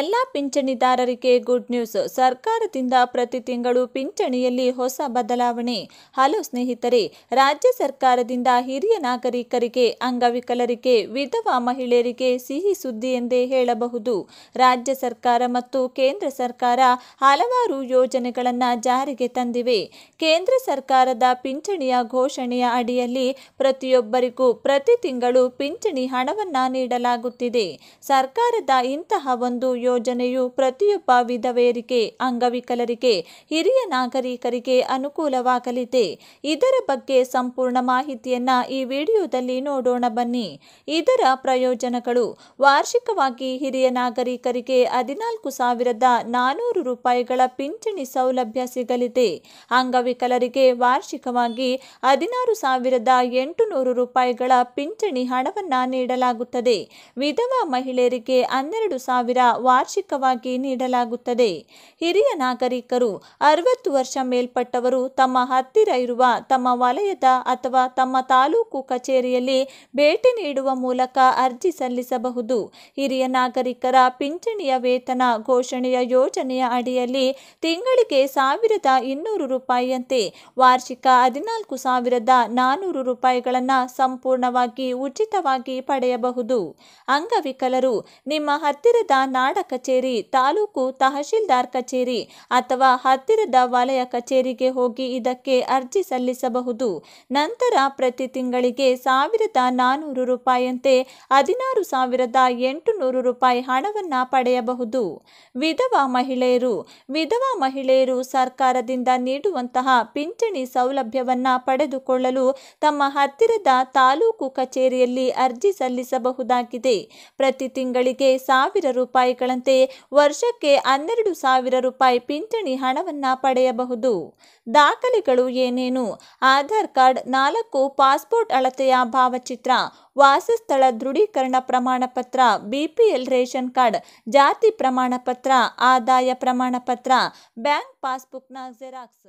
ಎಲ್ಲ ಪಿಂಚಣಿದಾರರಿಗೆ good news ಸರ್ಕಾರದಿಂದ ಪ್ರತಿ ತಿಂಗಳು ಪಿಂಚಣಿಯಲ್ಲಿ ಹೊಸ ಬದಲಾವಣೆ ಹಲೋ ಸ್ನೇಹಿತರೆ ರಾಜ್ಯ ಸರ್ಕಾರದಿಂದ ಹಿರಿಯ ನಾಗರಿಕರಿಗೆ ಅಂಗವಿಕಲರಿಗೆ ವಿಧವಾ ಮಹಿಳೆಯರಿಗೆ ಸಿಹಿ ಸುದ್ದಿ ಎಂದೇ ಹೇಳಬಹುದು ರಾಜ್ಯ ಸರ್ಕಾರ ಮತ್ತು ಕೇಂದ್ರ ಸರ್ಕಾರ ಹಲವಾರು ಯೋಜನೆಗಳನ್ನು ಜಾರಿಗೆ ತಂದಿವೆ ಕೇಂದ್ರ ಸರ್ಕಾರದ ಪಿಂಚಣಿಯ ಘೋಷಣೆಯ ಅಡಿಯಲ್ಲಿ ಪ್ರತಿಯೊಬ್ಬರಿಗೂ ಪ್ರತಿ ತಿಂಗಳು ಪಿಂಚಣಿ ಹಣವನ್ನು ನೀಡಲಾಗುತ್ತಿದೆ ಸರ್ಕಾರದ ಇಂತಹ ಒಂದು ಯೋಜನೆಯು ಪ್ರತಿಯೊಬ್ಬ ವಿಧವೇರಿಕೆ ಅಂಗವಿಕಲರಿಗೆ ಹಿರಿಯ ನಾಗರಿಕರಿಗೆ ಅನುಕೂಲವಾಗಲಿದೆ ಇದರ ಬಗ್ಗೆ ಸಂಪೂರ್ಣ ಮಾಹಿತಿಯನ್ನ ಈ ವಿಡಿಯೋದಲ್ಲಿ ನೋಡೋಣ ಬನ್ನಿ ಇದರ ಪ್ರಯೋಜನಗಳು ವಾರ್ಷಿಕವಾಗಿ ಹಿರಿಯ ನಾಗರಿಕರಿಗೆ ಹದಿನಾಲ್ಕು ಸಾವಿರದ ನಾನೂರು ರೂಪಾಯಿಗಳ ಪಿಂಚಣಿ ಸೌಲಭ್ಯ ಸಿಗಲಿದೆ ಅಂಗವಿಕಲರಿಗೆ ವಾರ್ಷಿಕವಾಗಿ ಹದಿನಾರು ಸಾವಿರದ ಎಂಟು ರೂಪಾಯಿಗಳ ಪಿಂಚಣಿ ಹಣವನ್ನು ನೀಡಲಾಗುತ್ತದೆ ವಿಧವಾ ಮಹಿಳೆಯರಿಗೆ ಹನ್ನೆರಡು ಸಾವಿರ ವಾರ್ಷಿಕವಾಗಿ ನೀಡಲಾಗುತ್ತದೆ ಹಿರಿಯ ನಾಗರಿಕರು ಅರವತ್ತು ವರ್ಷ ಮೇಲ್ಪಟ್ಟವರು ತಮ್ಮ ಹತ್ತಿರ ಇರುವ ತಮ್ಮ ವಲಯದ ಅಥವಾ ತಮ್ಮ ತಾಲೂಕು ಕಚೇರಿಯಲ್ಲಿ ಭೇಟಿ ನೀಡುವ ಮೂಲಕ ಅರ್ಜಿ ಸಲ್ಲಿಸಬಹುದು ಹಿರಿಯ ನಾಗರಿಕರ ಪಿಂಚಣಿಯ ವೇತನ ಘೋಷಣೆಯ ಯೋಜನೆಯ ಅಡಿಯಲ್ಲಿ ತಿಂಗಳಿಗೆ ಸಾವಿರದ ಇನ್ನೂರು ರೂಪಾಯಿಯಂತೆ ವಾರ್ಷಿಕ ಹದಿನಾಲ್ಕು ಸಾವಿರದ ನಾನೂರು ರೂಪಾಯಿಗಳನ್ನು ಸಂಪೂರ್ಣವಾಗಿ ಉಚಿತವಾಗಿ ಪಡೆಯಬಹುದು ಅಂಗವಿಕಲರು ನಿಮ್ಮ ಹತ್ತಿರದ ನಾಡ ಕಚೇರಿ ತಾಲೂಕು ತಹಶೀಲ್ದಾರ್ ಕಚೇರಿ ಅಥವಾ ಹತ್ತಿರದ ವಲಯ ಕಚೇರಿಗೆ ಹೋಗಿ ಇದಕ್ಕೆ ಅರ್ಜಿ ಸಲ್ಲಿಸಬಹುದು ನಂತರ ಪ್ರತಿ ತಿಂಗಳಿಗೆ ಸಾವಿರದ ನಾನ್ನೂರು ರೂಪಾಯಿಯಂತೆ ಹದಿನಾರು ಸಾವಿರದ ಎಂಟುನೂರು ರೂಪಾಯಿ ಹಣವನ್ನು ಪಡೆಯಬಹುದು ವಿಧವಾ ಮಹಿಳೆಯರು ವಿಧವಾ ಮಹಿಳೆಯರು ಸರ್ಕಾರದಿಂದ ನೀಡುವಂತಹ ಪಿಂಚಣಿ ಸೌಲಭ್ಯವನ್ನು ಪಡೆದುಕೊಳ್ಳಲು ತಮ್ಮ ಹತ್ತಿರ ಹತ್ತಿರದ ತಾಲೂಕು ಕಚೇರಿಯಲ್ಲಿ ಅರ್ಜಿ ಸಲ್ಲಿಸಬಹುದಾಗಿದೆ ಪ್ರತಿ ತಿಂಗಳಿಗೆ ಸಾವಿರ ರೂಪಾಯಿಗಳಂತೆ ವರ್ಷಕ್ಕೆ ಹನ್ನೆರಡು ಸಾವಿರ ರೂಪಾಯಿ ಪಿಂಚಣಿ ಹಣವನ್ನು ಪಡೆಯಬಹುದು ದಾಖಲೆಗಳು ಏನೇನು ಆಧಾರ್ ಕಾರ್ಡ್ ನಾಲ್ಕು ಪಾಸ್ಪೋರ್ಟ್ ಅಳತೆಯ ಭಾವಚಿತ್ರ ವಾಸಸ್ಥಳ ದೃಢೀಕರಣ ಪ್ರಮಾಣ ಪತ್ರ ಬಿಪಿಎಲ್ ರೇಷನ್ ಕಾರ್ಡ್ ಜಾತಿ ಪ್ರಮಾಣ ಪತ್ರ ಆದಾಯ ಪ್ರಮಾಣ ಪತ್ರ ಬ್ಯಾಂಕ್ ಪಾಸ್ಬುಕ್ನ ಜೆರಾಕ್ಸ್